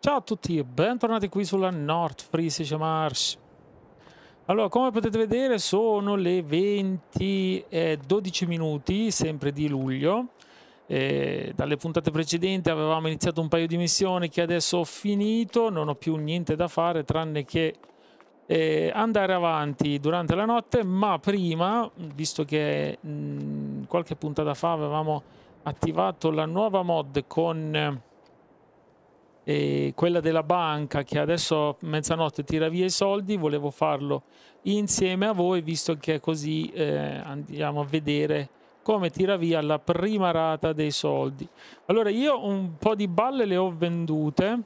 Ciao a tutti e bentornati qui sulla North Free Station Marsh. Allora, come potete vedere sono le 20 e 12 minuti, sempre di luglio eh, dalle puntate precedenti avevamo iniziato un paio di missioni che adesso ho finito, non ho più niente da fare tranne che eh, andare avanti durante la notte, ma prima, visto che mh, mm, qualche puntata fa avevamo attivato la nuova mod con eh, quella della banca che adesso a mezzanotte tira via i soldi, volevo farlo insieme a voi, visto che così eh, andiamo a vedere come tira via la prima rata dei soldi. Allora io un po' di balle le ho vendute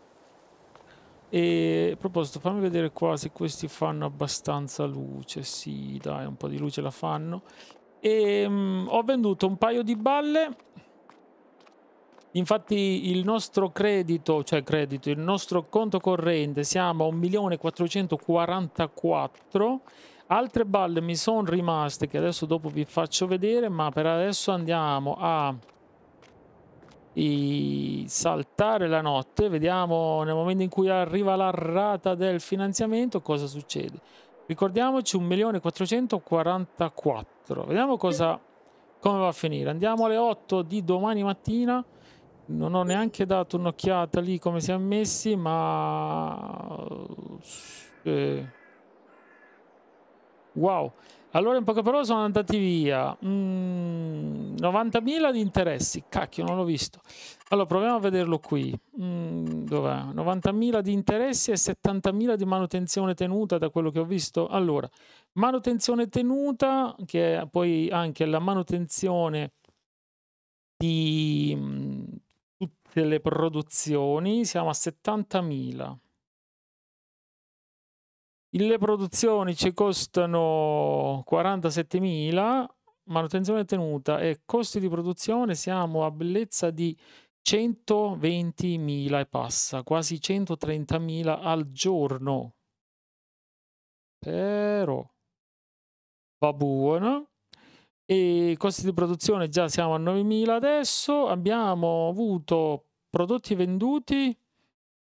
e a proposito fammi vedere qua se questi fanno abbastanza luce, sì dai un po' di luce la fanno e ehm, mh, ho venduto un paio di balle Infatti il nostro credito, cioè credito, il nostro conto corrente siamo a 1.444.000 Altre balle mi sono rimaste che adesso dopo vi faccio vedere, ma per adesso andiamo a saltare la notte. Vediamo nel momento in cui arriva la rata del finanziamento cosa succede. Ricordiamoci 1.444. Vediamo cosa, come va a finire. Andiamo alle 8 di domani mattina. Non ho neanche dato un'occhiata lì come si è messi, ma... Eh Wow. Allora in poche parole sono andati via mm, 90.000 di interessi. Cacchio, non l'ho visto. Allora proviamo a vederlo qui. Mm, dov'è? 90.000 di interessi e 70.000 di manutenzione tenuta da quello che ho visto. Allora, manutenzione tenuta, che è poi anche la manutenzione di mm, tutte le produzioni, siamo a 70.000. Le produzioni ci costano 47.000, manutenzione tenuta e costi di produzione siamo a bellezza di 120.000 e passa, quasi 130.000 al giorno. Però va buono. E costi di produzione già siamo a 9.000 adesso. Abbiamo avuto prodotti venduti.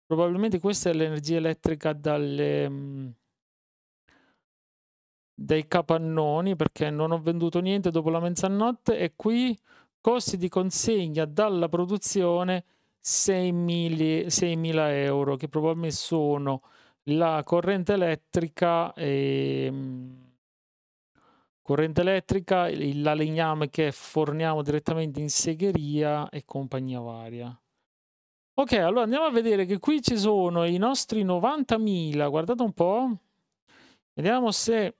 Probabilmente questa è l'energia elettrica dalle dei capannoni perché non ho venduto niente dopo la mezzanotte e qui costi di consegna dalla produzione 6.000, euro che probabilmente sono la corrente elettrica e, mm, corrente elettrica la legname che forniamo direttamente in segheria e compagnia varia ok allora andiamo a vedere che qui ci sono i nostri 90.000 guardate un po' vediamo se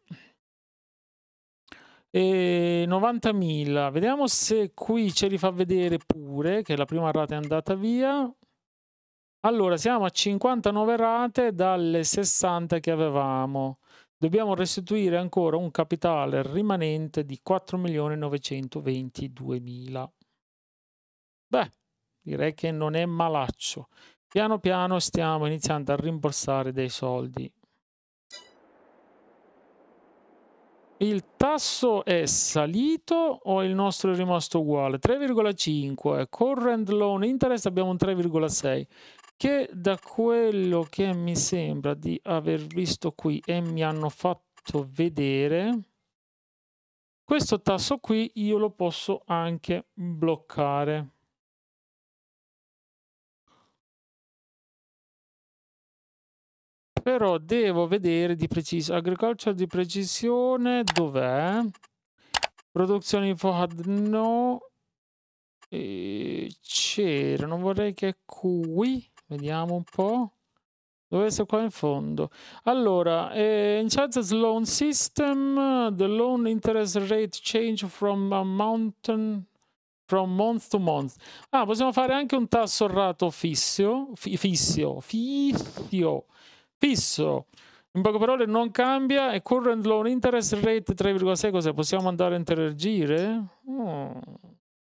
e 90.000. Vediamo se qui ce li fa vedere pure, che la prima rata è andata via. Allora, siamo a 59 rate dalle 60 che avevamo. Dobbiamo restituire ancora un capitale rimanente di 4.922.000. Beh, direi che non è malaccio. Piano piano stiamo iniziando a rimborsare dei soldi. il tasso è salito o il nostro è rimasto uguale? 3,5, current loan interest abbiamo un 3,6 che da quello che mi sembra di aver visto qui e mi hanno fatto vedere questo tasso qui io lo posso anche bloccare però devo vedere di preciso agriculture di precisione dov'è produzione infocad no c'era non vorrei che qui vediamo un po' dove essere qua in fondo allora eh, enchanted loan system the loan interest rate change from a mountain from month to month ah possiamo fare anche un tasso rato fissio fissio fissio fisso. In poche parole non cambia e current loan interest rate 3,6 cos'è? possiamo andare a interagire? Oh.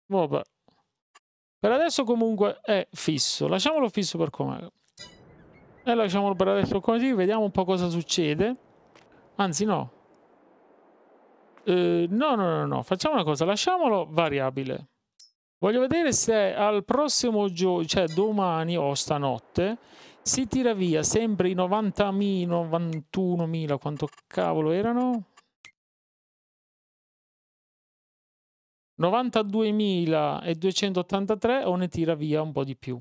Per adesso comunque è fisso, lasciamolo fisso per com'è. E lasciamolo per adesso così, vediamo un po' cosa succede. Anzi no. Eh, no, no, no, no, facciamo una cosa, lasciamolo variabile. Voglio vedere se al prossimo giorno, cioè domani o stanotte, si tira via sempre i 90.000, 91.000, quanto cavolo erano? 92.283 o ne tira via un po' di più.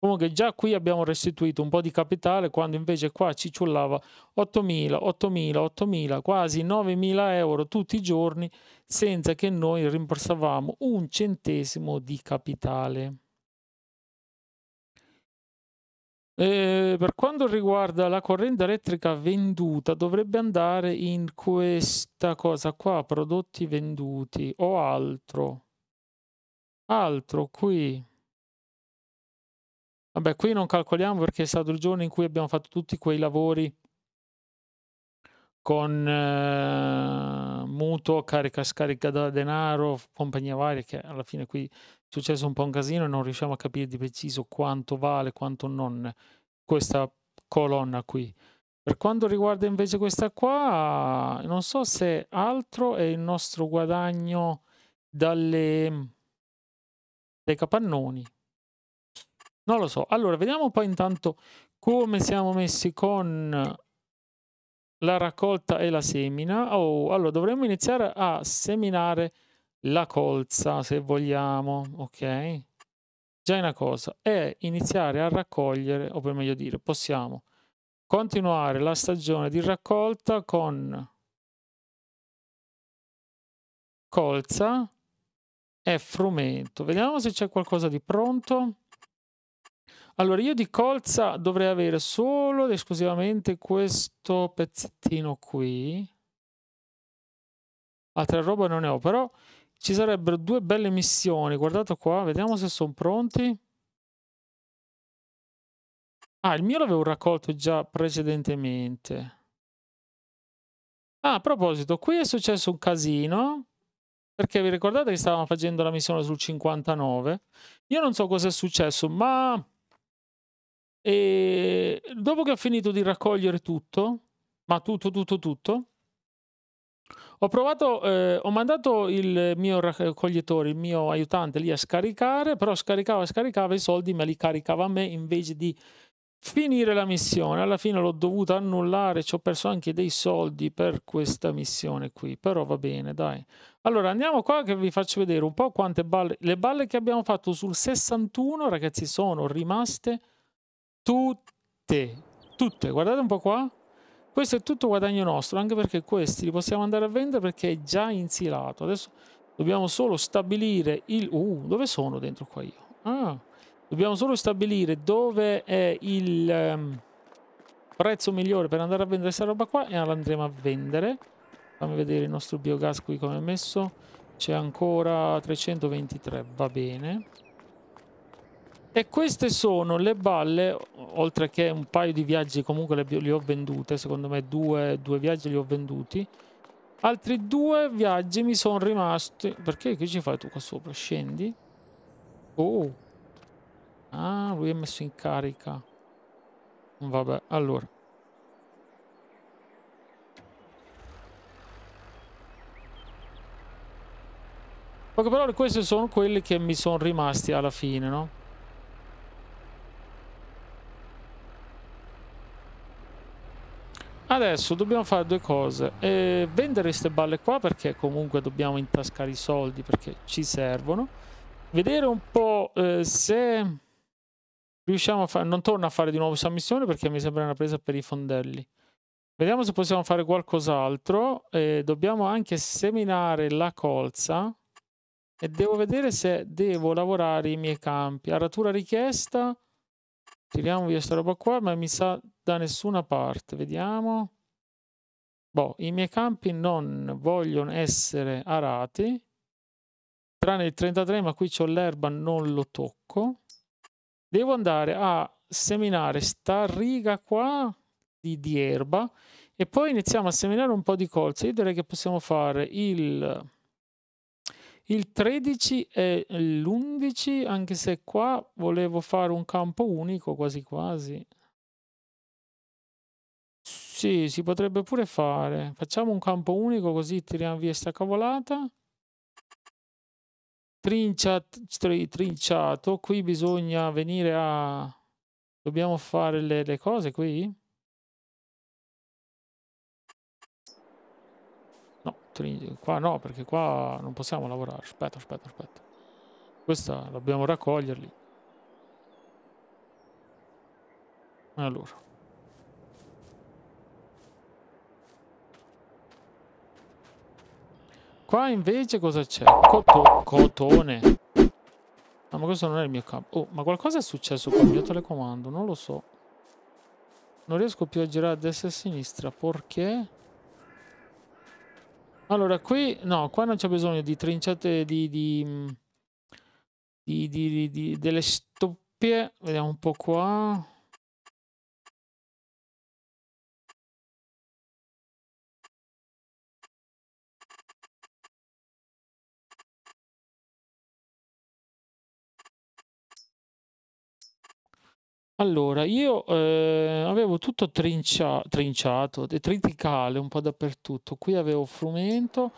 Comunque già qui abbiamo restituito un po' di capitale quando invece qua ci ciullava 8.000, 8.000, 8.000, quasi 9.000 euro tutti i giorni senza che noi rimborsavamo un centesimo di capitale. E eh, per quanto riguarda la corrente elettrica venduta, dovrebbe andare in questa cosa qua, prodotti venduti o altro. Altro qui. Vabbè, qui non calcoliamo perché è stato il giorno in cui abbiamo fatto tutti quei lavori con eh, mutuo, carica scarica da denaro, compagnia varia, che alla fine qui è successo un po' un casino e non riusciamo a capire di preciso quanto vale, quanto non questa colonna qui. Per quanto riguarda invece questa qua, non so se altro è il nostro guadagno dalle, dai capannoni. Non lo so. Allora, vediamo poi intanto come siamo messi con la raccolta e la semina. Oh, allora dovremmo iniziare a seminare la colza se vogliamo, ok? Già è una cosa, è iniziare a raccogliere, o per meglio dire, possiamo continuare la stagione di raccolta con colza e frumento. Vediamo se c'è qualcosa di pronto. Allora, io di colza dovrei avere solo ed esclusivamente questo pezzettino qui. Altre robe non ne ho, però ci sarebbero due belle missioni. Guardate qua, vediamo se sono pronti. Ah, il mio l'avevo raccolto già precedentemente. Ah, a proposito, qui è successo un casino perché vi ricordate che stavamo facendo la missione sul 59? Io non so cosa è successo, ma e dopo che ho finito di raccogliere tutto, ma tutto, tutto, tutto, ho provato, eh, ho mandato il mio raccoglitore, il mio aiutante lì a scaricare, però scaricava, scaricava i soldi, me li caricava a me invece di finire la missione. Alla fine l'ho dovuta annullare, ci ho perso anche dei soldi per questa missione qui, però va bene, dai. Allora andiamo qua che vi faccio vedere un po' quante balle, le balle che abbiamo fatto sul 61, ragazzi, sono rimaste tutte, tutte, guardate un po' qua. Questo è tutto guadagno nostro, anche perché questi li possiamo andare a vendere perché è già insilato. Adesso dobbiamo solo stabilire il... Uh, dove sono dentro qua io? Ah, dobbiamo solo stabilire dove è il um, prezzo migliore per andare a vendere questa roba qua e la andremo a vendere. Fammi vedere il nostro biogas qui come è messo. C'è ancora 323, va bene. E queste sono le balle oltre che un paio di viaggi comunque li ho vendute, secondo me due, due viaggi li ho venduti. Altri due viaggi mi sono rimasti... Perché che ci fai tu qua sopra? Scendi? Oh! Ah, lui è messo in carica. Vabbè, allora. Poche parole, questi sono quelli che mi sono rimasti alla fine, no? Adesso dobbiamo fare due cose. Eh, vendere queste balle qua perché comunque dobbiamo intascare i soldi perché ci servono. Vedere un po' eh, se riusciamo a fare... Non torno a fare di nuovo questa missione perché mi sembra una presa per i fondelli. Vediamo se possiamo fare qualcos'altro. Eh, dobbiamo anche seminare la colza. E devo vedere se devo lavorare i miei campi. Aratura richiesta Tiriamo via sta roba qua, ma mi sa da nessuna parte. Vediamo. Boh, i miei campi non vogliono essere arati. Tranne il 33, ma qui c'ho l'erba, non lo tocco. Devo andare a seminare sta riga qua di, di erba e poi iniziamo a seminare un po' di colza. Io direi che possiamo fare il il 13 e l'11, anche se qua volevo fare un campo unico quasi quasi. Sì, si potrebbe pure fare. Facciamo un campo unico così tiriamo via sta cavolata. Trinciato, trinciato. Qui bisogna venire a... Dobbiamo fare le, le cose qui? qua no perché qua non possiamo lavorare aspetta aspetta aspetta questa dobbiamo raccoglierli allora Qua invece cosa c'è? Coto cotone. No, ah, ma questo non è il mio campo. Oh, ma qualcosa è successo con il mio telecomando? Non lo so. Non riesco più a girare a destra e a sinistra. Perché? Allora, qui no, qua non c'è bisogno di trinciate di, di, di, di delle stoppie. Vediamo un po' qua. Allora, io, ehm, avevo tutto trincia trinciato, detriticale un po' dappertutto. Qui avevo frumento,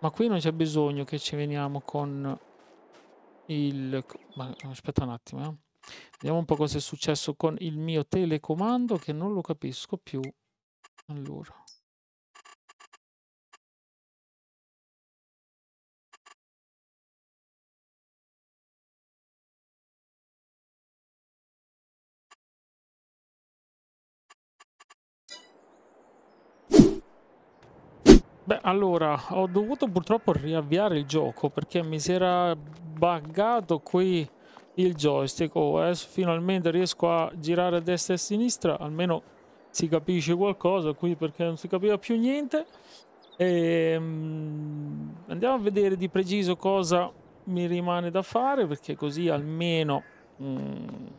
ma qui non c'è bisogno che ci veniamo con il... Ma aspetta un attimo, eh. Vediamo un po' cosa è successo con il mio telecomando che non lo capisco più. Allora. Beh, allora, ho dovuto purtroppo riavviare il gioco perché mi si era buggato qui il joystick. Oh, adesso finalmente riesco a girare a destra e a sinistra, almeno si capisce qualcosa qui perché non si capiva più niente. E, um, andiamo a vedere di preciso cosa mi rimane da fare perché così almeno... Um,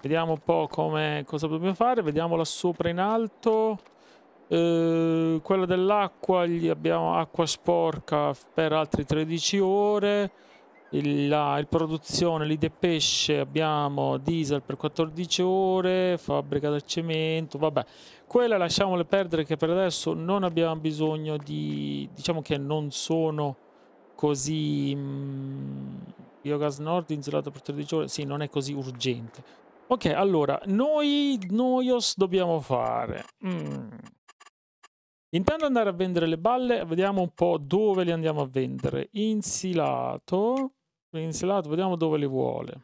vediamo un po' come, cosa dobbiamo fare, vediamo là sopra in alto... Eh, quella dell'acqua, gli abbiamo acqua sporca per altre 13 ore. Il, la, il produzione lì de pesce abbiamo diesel per 14 ore, fabbrica del cemento, vabbè. Quella lasciamole perdere che per adesso non abbiamo bisogno di... diciamo che non sono così... Mh, mm, biogas nord insulato per 13 ore, sì, non è così urgente. Ok, allora, noi noios dobbiamo fare. Mm. Intanto andare a vendere le balle, vediamo un po' dove le andiamo a vendere. Insilato, insilato vediamo dove le vuole.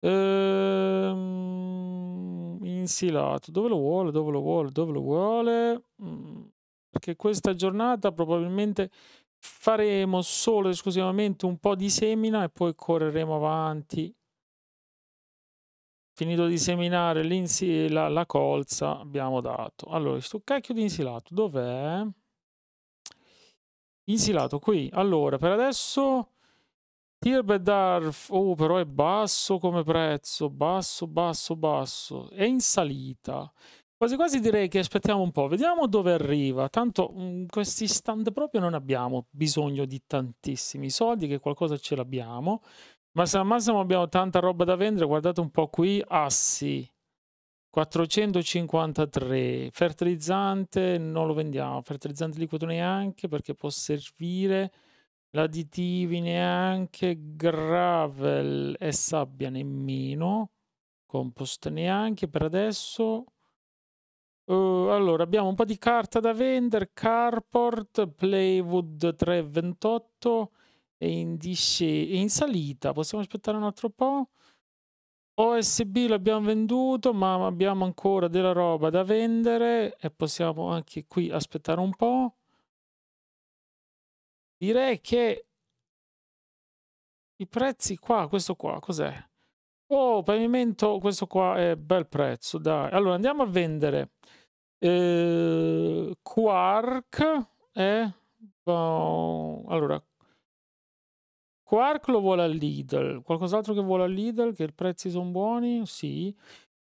Ehm, insilato, dove lo vuole, dove lo vuole, dove lo vuole. Mm, perché questa giornata probabilmente faremo solo ed esclusivamente un po' di semina e poi correremo avanti finito di seminare la, la colza abbiamo dato allora sto cacchio di insilato dov'è? insilato qui allora per adesso Tirbedarf oh però è basso come prezzo basso basso basso è in salita quasi quasi direi che aspettiamo un po' vediamo dove arriva tanto in mm, questi stand proprio non abbiamo bisogno di tantissimi soldi che qualcosa ce l'abbiamo Massimo Massimo abbiamo tanta roba da vendere, guardate un po' qui, assi, 453, fertilizzante non lo vendiamo, fertilizzante liquido neanche perché può servire, l'additivi neanche, gravel e sabbia nemmeno, compost neanche per adesso. Uh, allora, abbiamo un po' di carta da vendere, carport, playwood 328 è in, discesa, è in salita. Possiamo aspettare un altro po'? OSB l'abbiamo venduto, ma abbiamo ancora della roba da vendere e possiamo anche qui aspettare un po'. Direi che i prezzi qua, questo qua, cos'è? Oh, pavimento, questo qua è bel prezzo, dai. Allora andiamo a vendere eh, Quark e... Eh, allora, Quark lo vuole al Lidl, qualcos'altro che vuole al Lidl, che i prezzi sono buoni, sì.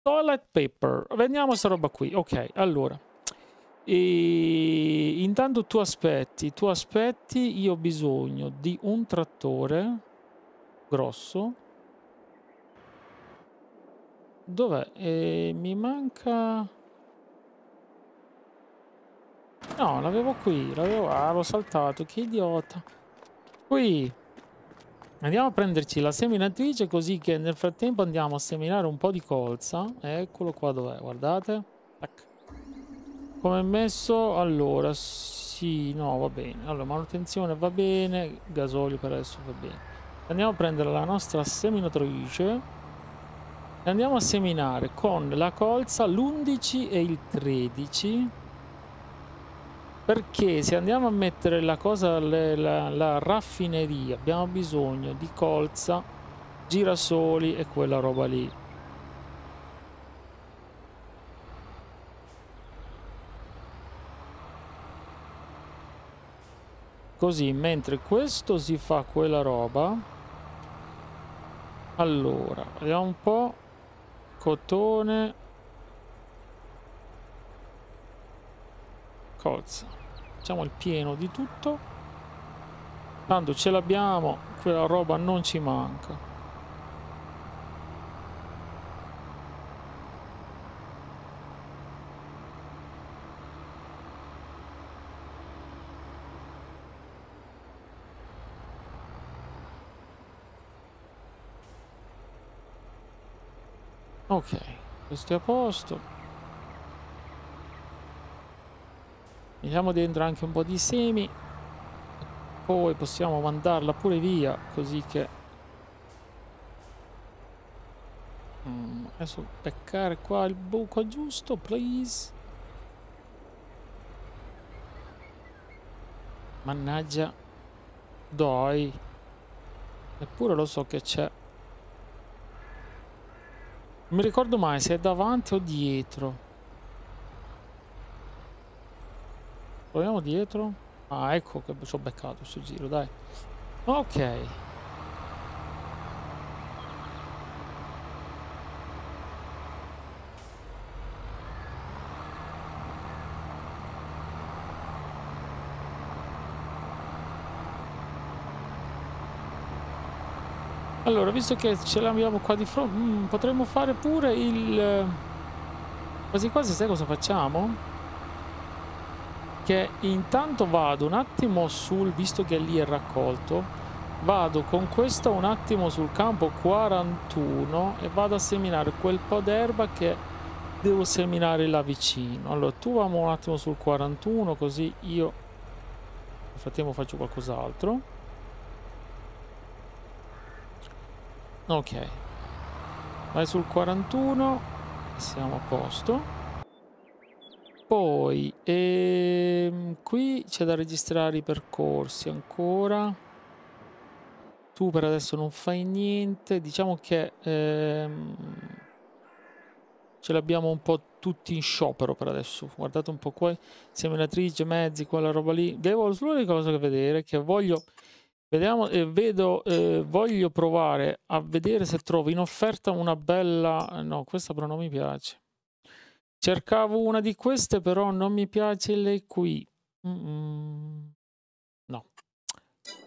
Toilet paper, vendiamo questa roba qui, ok, allora. E intanto tu aspetti, tu aspetti, io ho bisogno di un trattore grosso. Dov'è? E mi manca... No, l'avevo qui, l'avevo... Ah, l'ho saltato, che idiota. Qui... Andiamo a prenderci la seminatrice così che nel frattempo andiamo a seminare un po' di colza. Eccolo qua dov'è, guardate. come è messo? Allora, sì, no, va bene. Allora, manutenzione va bene, gasolio per adesso va bene. Andiamo a prendere la nostra seminatrice e andiamo a seminare con la colza l'11 e il 13 perché se andiamo a mettere la cosa le, la, la, raffineria abbiamo bisogno di colza girasoli e quella roba lì così mentre questo si fa quella roba allora vediamo un po' cotone raccolta facciamo il pieno di tutto tanto ce l'abbiamo quella roba non ci manca Ok, questo è a posto. mettiamo dentro anche un po' di semi poi possiamo mandarla pure via così che mm, adesso peccare qua il buco giusto please mannaggia dai eppure lo so che c'è non mi ricordo mai se è davanti o dietro Proviamo dietro. Ah, ecco che ci ho beccato questo giro, dai. Ok. Allora, visto che ce l'abbiamo qua di fronte, mm, potremmo fare pure il... Eh, quasi quasi, sai cosa facciamo? che intanto vado un attimo sul visto che lì è raccolto vado con questo un attimo sul campo 41 e vado a seminare quel po' d'erba che devo seminare là vicino allora tu vamo un attimo sul 41 così io nel frattempo faccio qualcos'altro ok vai sul 41 siamo a posto poi, ehm, qui c'è da registrare i percorsi ancora. Tu per adesso non fai niente. Diciamo che ehm, ce l'abbiamo un po' tutti in sciopero per adesso. Guardate un po' qua, seminatrice, mezzi, quella roba lì. Devo l'unica cosa che vedere che voglio... Vediamo, eh, vedo, eh, voglio provare a vedere se trovo in offerta una bella... No, questa però non mi piace. Cercavo una di queste, però non mi piace lei qui. Mm -mm. No.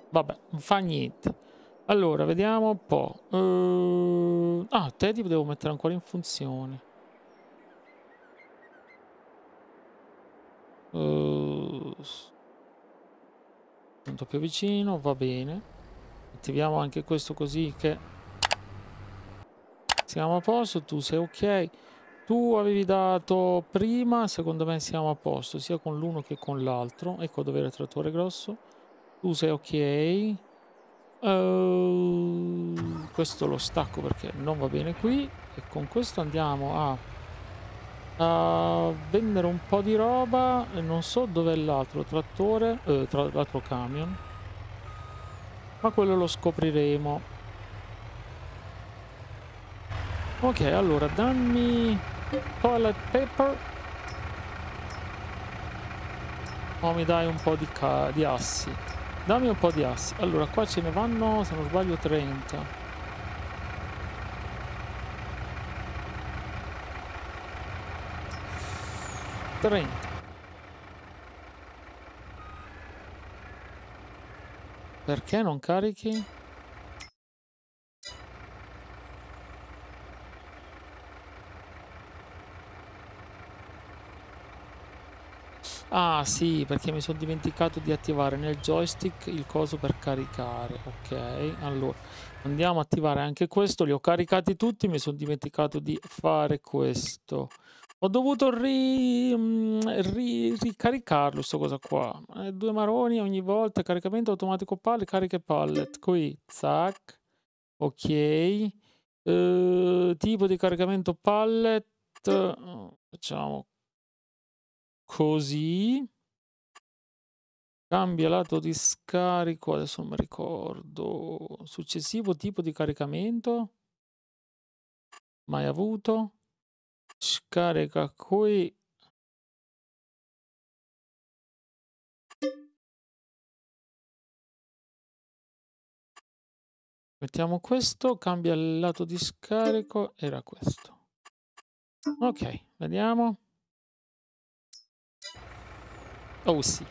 Vabbè, non fa niente. Allora, vediamo un po'. Uh... Ah, Teddy devo mettere ancora in funzione. Uh... Eh, Punto più vicino, va bene. Attiviamo anche questo così che... Siamo a posto, tu sei ok tu avevi dato prima, secondo me siamo a posto, sia con l'uno che con l'altro. Ecco dove era il trattore grosso. Tu sei ok. Uh, questo lo stacco perché non va bene qui. E con questo andiamo a, a vendere un po' di roba. Non so dov'è l'altro trattore, eh, tra, l'altro camion. Ma quello lo scopriremo. Ok, allora dammi toilet paper Oh, mi dai un po' di, di assi dammi un po' di assi allora qua ce ne vanno se non sbaglio 30 30 perché non carichi? Ah sì, perché mi sono dimenticato di attivare nel joystick il coso per caricare. Ok, allora andiamo a attivare anche questo. Li ho caricati tutti, mi sono dimenticato di fare questo. Ho dovuto ri, mm, ri, ricaricarlo, sto cosa qua. Eh, due maroni ogni volta, caricamento automatico palle, cariche pallet. Qui, zac. Ok. Eh, tipo di caricamento pallet. Eh, facciamo così. Cambia lato di scarico, adesso non mi ricordo. Successivo tipo di caricamento. Mai avuto. Scarica qui. Mettiamo questo, cambia il lato di scarico, era questo. Ok, vediamo. Oh sì.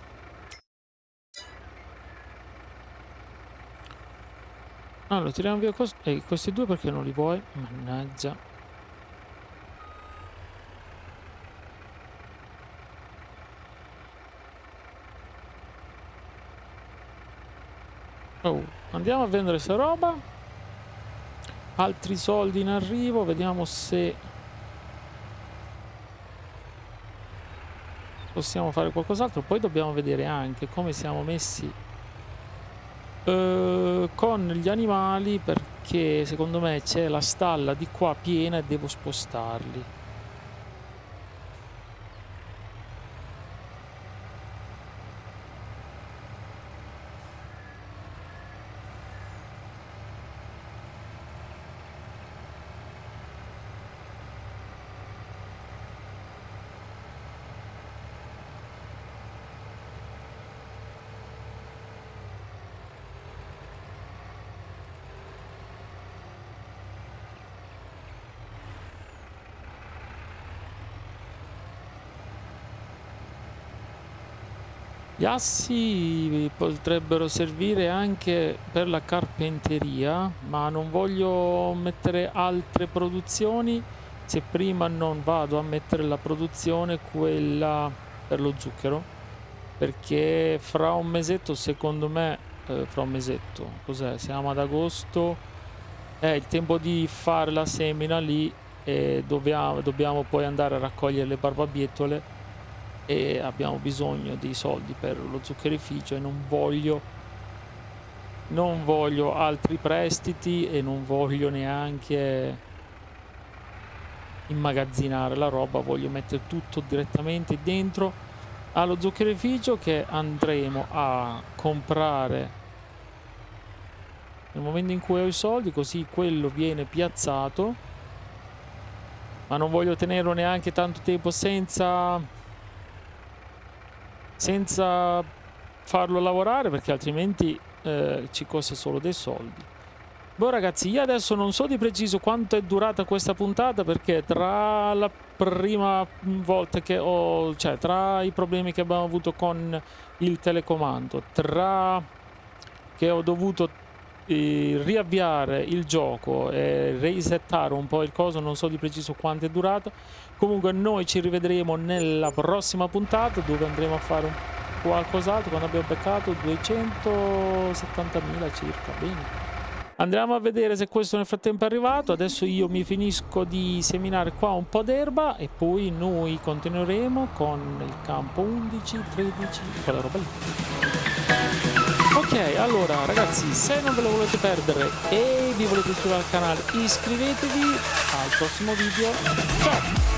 Allora, tiriamo via cost eh, questi due perché non li vuoi? Mannaggia. Oh, andiamo a vendere sta roba. Altri soldi in arrivo, vediamo se possiamo fare qualcos'altro poi dobbiamo vedere anche come siamo messi eh, con gli animali perché secondo me c'è la stalla di qua piena e devo spostarli Gli assi potrebbero servire anche per la carpenteria, ma non voglio mettere altre produzioni se prima non vado a mettere la produzione quella per lo zucchero, perché fra un mesetto, secondo me, eh, fra un mesetto, cos'è? Siamo ad agosto, è il tempo di fare la semina lì e dobbiamo, dobbiamo poi andare a raccogliere le barbabietole e abbiamo bisogno dei soldi per lo zuccherificio e non voglio non voglio altri prestiti e non voglio neanche immagazzinare la roba, voglio mettere tutto direttamente dentro allo zuccherificio che andremo a comprare nel momento in cui ho i soldi, così quello viene piazzato. Ma non voglio tenerlo neanche tanto tempo senza senza farlo lavorare perché altrimenti eh, ci costa solo dei soldi. Boh ragazzi, io adesso non so di preciso quanto è durata questa puntata perché tra la prima volta che ho... cioè tra i problemi che abbiamo avuto con il telecomando, tra che ho dovuto eh, riavviare il gioco e resettare un po' il coso, non so di preciso quanto è durato. Comunque noi ci rivedremo nella prossima puntata dove andremo a fare qualcos'altro quando abbiamo beccato 270.000 circa. Bene. Andiamo a vedere se questo nel frattempo è arrivato. Adesso io mi finisco di seminare qua un po' d'erba e poi noi continueremo con il campo 11, 13, quella roba lì. Ok, allora ragazzi, se non ve lo volete perdere e vi volete iscrivere al canale, iscrivetevi al prossimo video. Ciao!